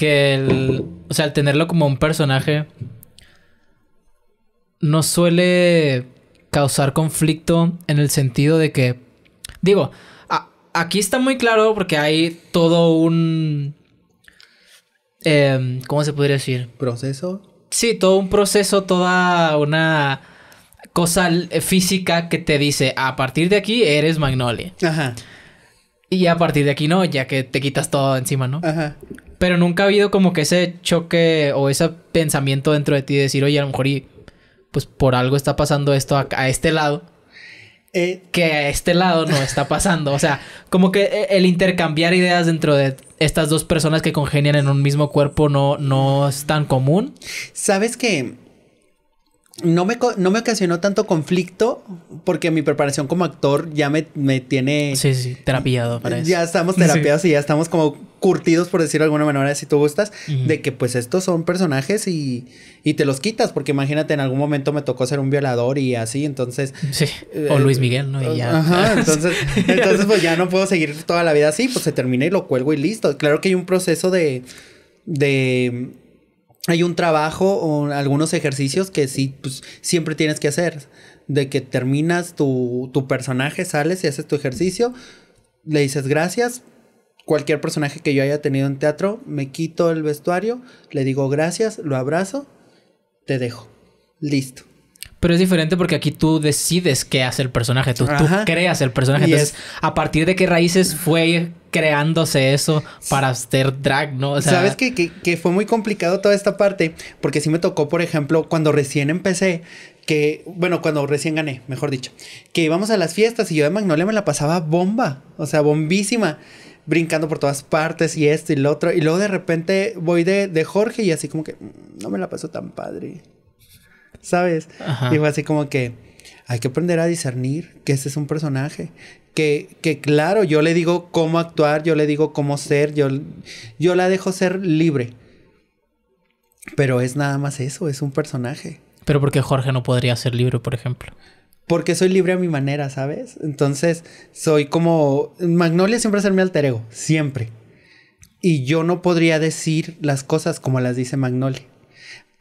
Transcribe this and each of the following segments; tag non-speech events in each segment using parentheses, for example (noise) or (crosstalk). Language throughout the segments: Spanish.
que el, o sea, al tenerlo como un personaje no suele causar conflicto en el sentido de que, digo, aquí está muy claro porque hay todo un, eh, ¿cómo se podría decir? Proceso. Sí, todo un proceso, toda una cosa física que te dice, a partir de aquí eres Magnolia. Ajá. Y a partir de aquí no, ya que te quitas todo encima, ¿no? Ajá. Pero nunca ha habido como que ese choque o ese pensamiento dentro de ti de decir, oye, a lo mejor pues por algo está pasando esto a, este lado. Eh, que a este lado no está pasando. O sea, como que eh, el intercambiar ideas dentro de estas dos personas que congenian en un mismo cuerpo no, no es tan común. Sabes que no me, no me ocasionó tanto conflicto porque mi preparación como actor ya me, tiene... Sí, sí, terapiado. Ya estamos terapiados y ya estamos como curtidos, por decir de alguna manera, si tú gustas, de que pues estos son personajes y, y, te los quitas, porque imagínate, en algún momento me tocó ser un violador y así, entonces... Sí. O eh, Luis Miguel, ¿no? Y ya. Ajá, (laughs) entonces, entonces pues ya no puedo seguir toda la vida así, pues se termina y lo cuelgo y listo. Claro que hay un proceso de... de hay un trabajo o algunos ejercicios que sí, pues siempre tienes que hacer. De que terminas tu, tu personaje, sales y haces tu ejercicio, le dices gracias, cualquier personaje que yo haya tenido en teatro, me quito el vestuario, le digo gracias, lo abrazo, te dejo. Listo. Pero es diferente porque aquí tú decides qué hace el personaje, tú, tú creas el personaje. Entonces, es... ¿a partir de qué raíces fue creándose eso para hacer drag, no? O sea... Sabes que, que, que, fue muy complicado toda esta parte, porque sí me tocó, por ejemplo, cuando recién empecé, que, bueno, cuando recién gané, mejor dicho, que íbamos a las fiestas y yo de Magnolia me la pasaba bomba, o sea, bombísima brincando por todas partes y esto y lo otro. Y luego de repente voy de, Jorge y así como que mm, no me la paso tan padre. ¿Sabes? Y fue así como que hay que aprender a discernir que este es un personaje. Que, que, claro, yo le digo cómo actuar, yo le digo cómo ser, yo, yo la dejo ser libre. Pero es nada más eso, es un personaje. Pero porque Jorge no podría ser libre, por ejemplo porque soy libre a mi manera, ¿sabes? Entonces, soy como. Magnolia siempre es mi alter ego, siempre. Y yo no podría decir las cosas como las dice Magnolia.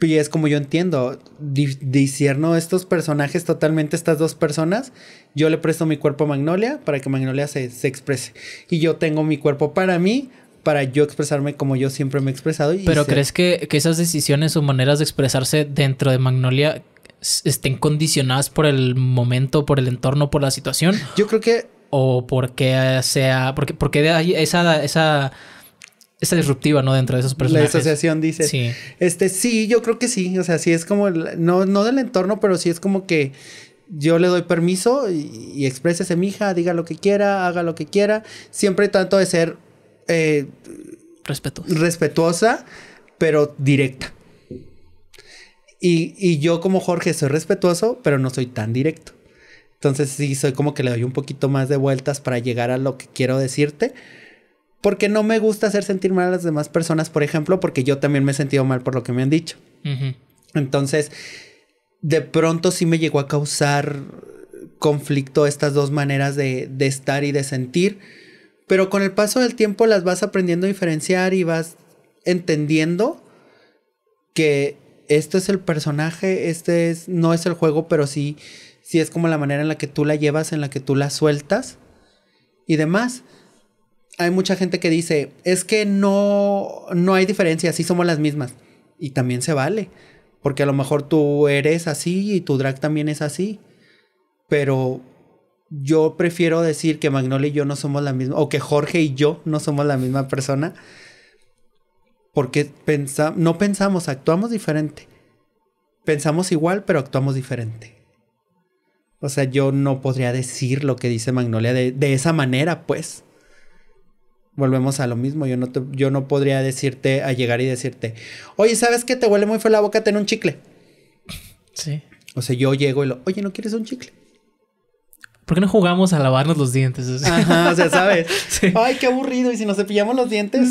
Y es como yo entiendo, di disierno estos personajes totalmente, estas dos personas. Yo le presto mi cuerpo a Magnolia para que Magnolia se, exprese. Y yo tengo mi cuerpo para mí, para yo expresarme como yo siempre me he expresado. Pero crees que, que, esas decisiones o maneras de expresarse dentro de Magnolia estén condicionadas por el momento, por el entorno, por la situación. Yo creo que... O porque sea... Porque, porque esa... esa esa disruptiva, ¿no? Dentro de esos personajes. La asociación dice. Sí. Este, sí, yo creo que sí. O sea, sí es como, no, del entorno, pero sí es como que yo le doy permiso y, exprese exprésese mi hija, diga lo que quiera, haga lo que quiera. Siempre tanto de ser... Eh, respetuosa. Respetuosa, pero directa. Y, yo como Jorge soy respetuoso, pero no soy tan directo. Entonces sí, soy como que le doy un poquito más de vueltas para llegar a lo que quiero decirte. Porque no me gusta hacer sentir mal a las demás personas, por ejemplo, porque yo también me he sentido mal por lo que me han dicho. Entonces, de pronto sí me llegó a causar conflicto estas dos maneras de, de estar y de sentir. Pero con el paso del tiempo las vas aprendiendo a diferenciar y vas entendiendo que este es el personaje, este es, no es el juego, pero sí, sí es como la manera en la que tú la llevas, en la que tú la sueltas y demás. Hay mucha gente que dice, es que no, no hay diferencia, sí somos las mismas. Y también se vale, porque a lo mejor tú eres así y tu drag también es así. Pero yo prefiero decir que Magnolia y yo no somos la misma, o que Jorge y yo no somos la misma persona, porque pensa, no pensamos, actuamos diferente pensamos igual, pero actuamos diferente. O sea, yo no podría decir lo que dice Magnolia de, esa manera, pues. Volvemos a lo mismo. Yo no, yo no podría decirte, a llegar y decirte, oye, ¿sabes qué? Te huele muy feo la boca, ten un chicle. Sí. O sea, yo llego y lo, oye, ¿no quieres un chicle? ¿por qué no jugamos a lavarnos los dientes? (laughs) o sea, ¿sabes? (laughs) Ay, qué aburrido. Y si nos cepillamos los dientes,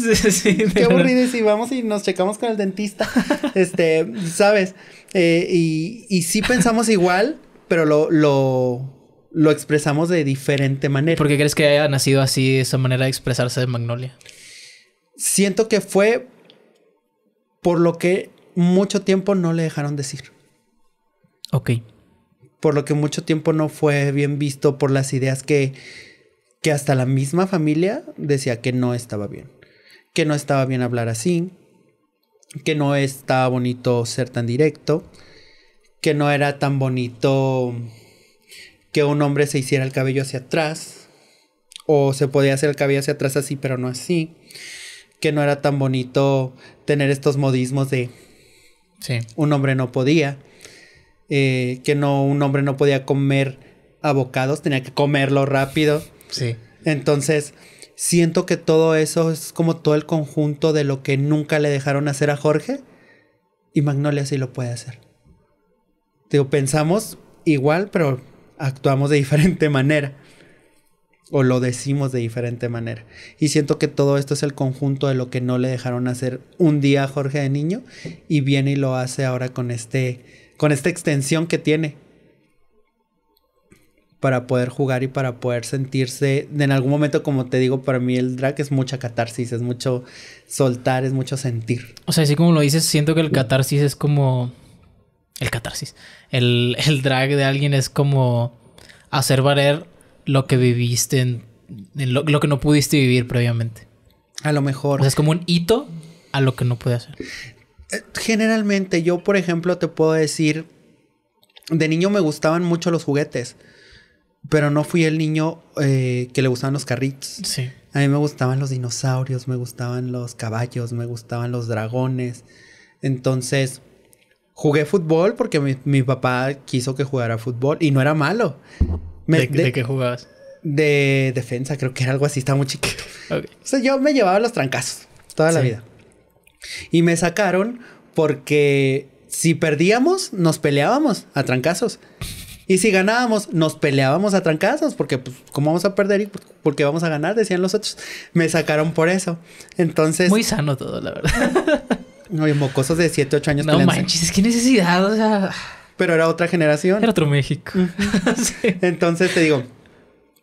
qué aburrido. Y si vamos y nos checamos con el dentista, (laughs) este, ¿sabes? Eh, y, y sí pensamos igual, pero lo, lo, lo expresamos de diferente manera. ¿Por qué crees que haya nacido así esa manera de expresarse de Magnolia? Siento que fue por lo que mucho tiempo no le dejaron decir. Ok por lo que mucho tiempo no fue bien visto por las ideas que, que hasta la misma familia decía que no estaba bien, que no estaba bien hablar así, que no estaba bonito ser tan directo, que no era tan bonito que un hombre se hiciera el cabello hacia atrás, o se podía hacer el cabello hacia atrás así, pero no así, que no era tan bonito tener estos modismos de sí. un hombre no podía, eh, que no, un hombre no podía comer abocados, tenía que comerlo rápido. Sí. Entonces, siento que todo eso es como todo el conjunto de lo que nunca le dejaron hacer a Jorge y Magnolia sí lo puede hacer. Digo, pensamos igual, pero actuamos de diferente (laughs) manera. O lo decimos de diferente manera. Y siento que todo esto es el conjunto de lo que no le dejaron hacer un día a Jorge de niño. Y viene y lo hace ahora con este con esta extensión que tiene para poder jugar y para poder sentirse en algún momento, como te digo, para mí el drag es mucha catarsis, es mucho soltar, es mucho sentir. O sea, así como lo dices, siento que el catarsis es como el catarsis. (laughs) El, drag de alguien es como hacer valer lo que viviste en, lo, que no pudiste vivir previamente. A lo mejor. O sea, es como un hito a lo que no pude hacer. Eh, generalmente yo, por ejemplo, te puedo decir, de niño me gustaban mucho los juguetes, pero no fui el niño eh, que le gustaban los carritos. Sí. A mí me gustaban los dinosaurios, me gustaban los caballos, me gustaban los dragones. Entonces, jugué fútbol porque mi, papá quiso que jugara fútbol y no era malo. de, qué jugabas? De defensa, creo que era algo así, estaba muy chiquito. O sea, yo me llevaba los trancazos toda la vida. Y me sacaron porque si perdíamos, nos peleábamos a trancazos. Y si ganábamos, nos peleábamos a trancazos, porque pues, ¿cómo vamos a perder? Y pues, porque vamos a ganar, decían los otros. Me sacaron por eso. Entonces. Muy sano todo, la verdad. (laughs) y mocosos de 7, 8 años. No manches, manches, qué necesidad, Pero era otra generación. Era otro México. (laughs) Entonces te digo,